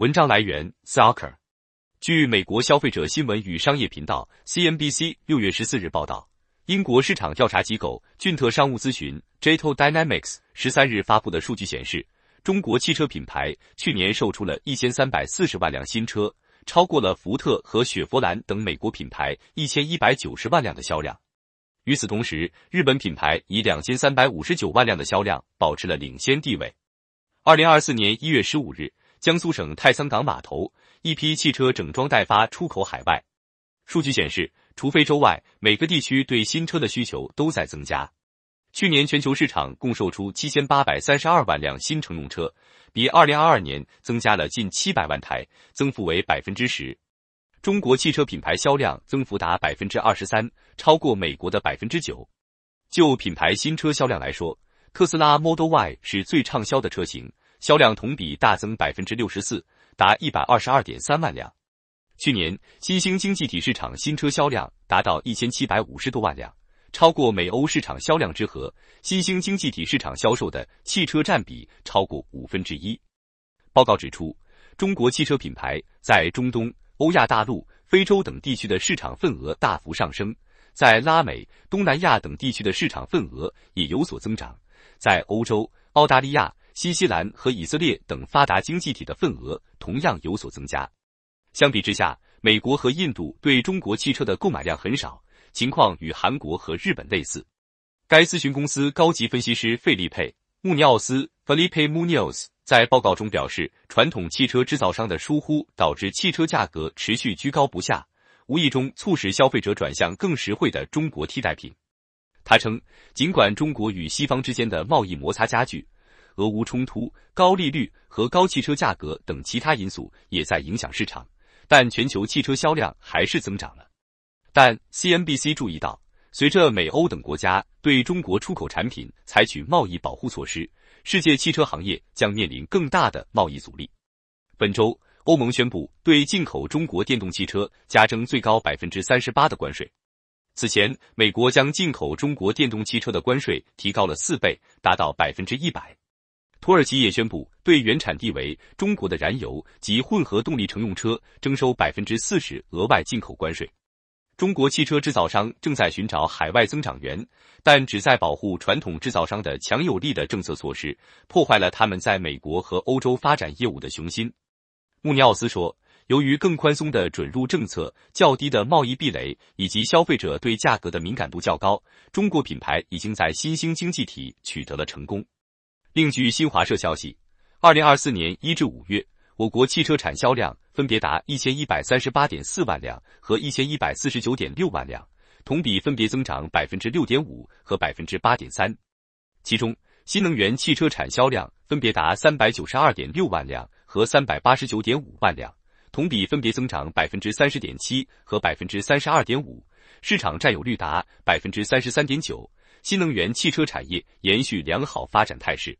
文章来源：Soccer。据美国消费者新闻与商业频道 （CNBC） 六月十四日报道，英国市场调查机构俊特商务咨询 （JTO Dynamics） 十三日发布的数据显示，中国汽车品牌去年售出了一千三百四十万辆新车，超过了福特和雪佛兰等美国品牌一千一百九十万辆的销量。与此同时，日本品牌以两千三百五十九万辆的销量保持了领先地位。二零二四年一月十五日。江苏省太仓港码头，一批汽车整装待发，出口海外。数据显示，除非洲外，每个地区对新车的需求都在增加。去年全球市场共售出七千八百三十二万辆新乘用车，比二零二二年增加了近七百万台，增幅为百分之十。中国汽车品牌销量增幅达百分之二十三，超过美国的百分之九。就品牌新车销量来说，特斯拉 Model Y 是最畅销的车型。销量同比大增百分之六十四，达一百二十二点三万辆。去年新兴经济体市场新车销量达到一千七百五十多万辆，超过美欧市场销量之和。新兴经济体市场销售的汽车占比超过五分之一。报告指出，中国汽车品牌在中东、欧亚大陆、非洲等地区的市场份额大幅上升，在拉美、东南亚等地区的市场份额也有所增长，在欧洲、澳大利亚。新西兰和以色列等发达经济体的份额同样有所增加。相比之下，美国和印度对中国汽车的购买量很少，情况与韩国和日本类似。该咨询公司高级分析师费利佩·穆尼奥斯 （Felipe m u n o z 在报告中表示，传统汽车制造商的疏忽导致汽车价格持续居高不下，无意中促使消费者转向更实惠的中国替代品。他称，尽管中国与西方之间的贸易摩擦加剧。俄乌冲突、高利率和高汽车价格等其他因素也在影响市场，但全球汽车销量还是增长了。但 CNBC 注意到，随着美欧等国家对中国出口产品采取贸易保护措施，世界汽车行业将面临更大的贸易阻力。本周，欧盟宣布对进口中国电动汽车加征最高百分之三十八的关税。此前，美国将进口中国电动汽车的关税提高了四倍，达到百分之一百。土耳其也宣布对原产地为中国的燃油及混合动力乘用车征收百分之四十额外进口关税。中国汽车制造商正在寻找海外增长源，但旨在保护传统制造商的强有力的政策措施破坏了他们在美国和欧洲发展业务的雄心。穆尼奥斯说：“由于更宽松的准入政策、较低的贸易壁垒以及消费者对价格的敏感度较高，中国品牌已经在新兴经济体取得了成功。”另据新华社消息，二零二四年一至五月，我国汽车产销量分别达一千一百三十八点四万辆和一千一百四十九点六万辆，同比分别增长百分之六点五和百分之八点三。其中，新能源汽车产销量分别达三百九十二点六万辆和三百八十九点五万辆，同比分别增长百分之三十点七和百分之三十二点五，市场占有率达百分之三十三点九。新能源汽车产业延续良好发展态势。